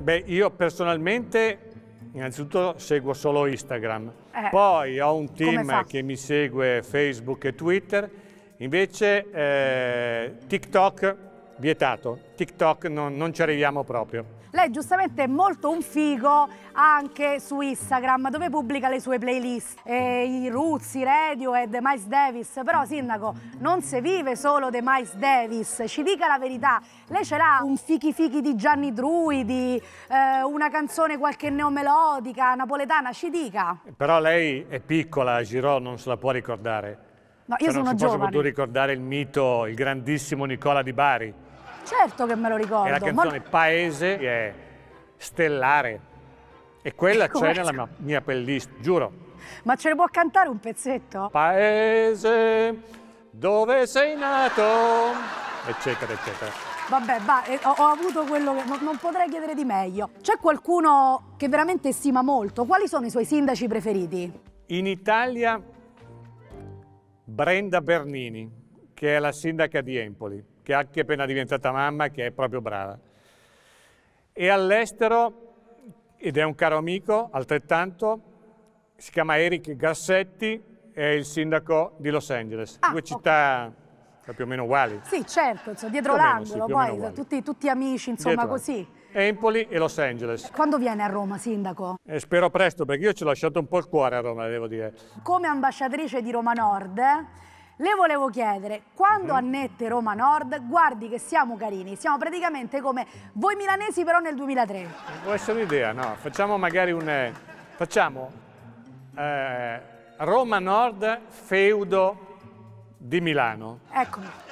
Beh, io personalmente innanzitutto seguo solo Instagram, eh, poi ho un team che mi segue Facebook e Twitter, invece eh, TikTok vietato. TikTok non, non ci arriviamo proprio. Lei giustamente è molto un figo anche su Instagram dove pubblica le sue playlist, eh, i Ruzzi, The Miles Davis, però Sindaco non si vive solo The Miles Davis, ci dica la verità, lei ce l'ha un fichi fichi di Gianni Druidi, eh, una canzone qualche neomelodica, napoletana, ci dica. Però lei è piccola, Giro non se la può ricordare. No, io cioè, sono non si giovane. Non posso ricordare il mito, il grandissimo Nicola Di Bari Certo che me lo ricordo. E la canzone ma... Paese è stellare. E quella ecco, c'è nella mia, mia playlist, giuro. Ma ce ne può cantare un pezzetto? Paese, dove sei nato? Eccetera, eccetera. Vabbè, va, eh, ho, ho, avuto quello che non, potrei chiedere di meglio. C'è qualcuno che veramente stima molto? Quali sono i suoi sindaci preferiti? In Italia, Brenda Bernini, che è la sindaca di Empoli che è anche appena diventata mamma, che è proprio brava. E all'estero, ed è un caro amico altrettanto, si chiama Eric Gassetti, è il sindaco di Los Angeles, ah, due città okay più o meno uguali. Sì, certo, insomma, dietro l'angolo, sì, poi tutti, tutti, amici, insomma, dietro. così. Empoli e Los Angeles. Quando viene a Roma, sindaco? Eh, spero presto, perché io ci ho lasciato un po' il cuore a Roma, devo dire. Come ambasciatrice di Roma Nord, eh? Le volevo chiedere, quando mhm. annette Roma Nord, guardi che siamo carini, siamo praticamente come voi milanesi però nel 2003. Può essere un'idea, no? Facciamo magari un... Facciamo eh, Roma Nord feudo di Milano. Eccomi.